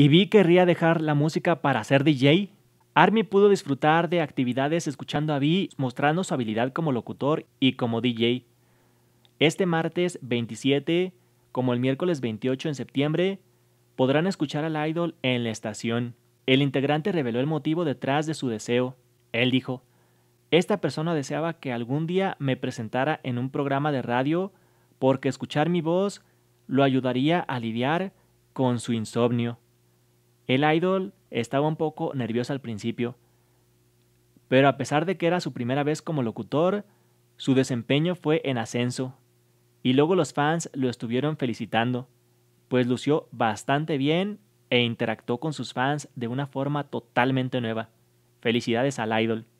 y Vi querría dejar la música para ser DJ, Army pudo disfrutar de actividades escuchando a Vi mostrando su habilidad como locutor y como DJ. Este martes 27, como el miércoles 28 en septiembre, podrán escuchar al idol en la estación. El integrante reveló el motivo detrás de su deseo. Él dijo, esta persona deseaba que algún día me presentara en un programa de radio porque escuchar mi voz lo ayudaría a lidiar con su insomnio. El idol estaba un poco nervioso al principio, pero a pesar de que era su primera vez como locutor, su desempeño fue en ascenso, y luego los fans lo estuvieron felicitando, pues lució bastante bien e interactuó con sus fans de una forma totalmente nueva. Felicidades al idol.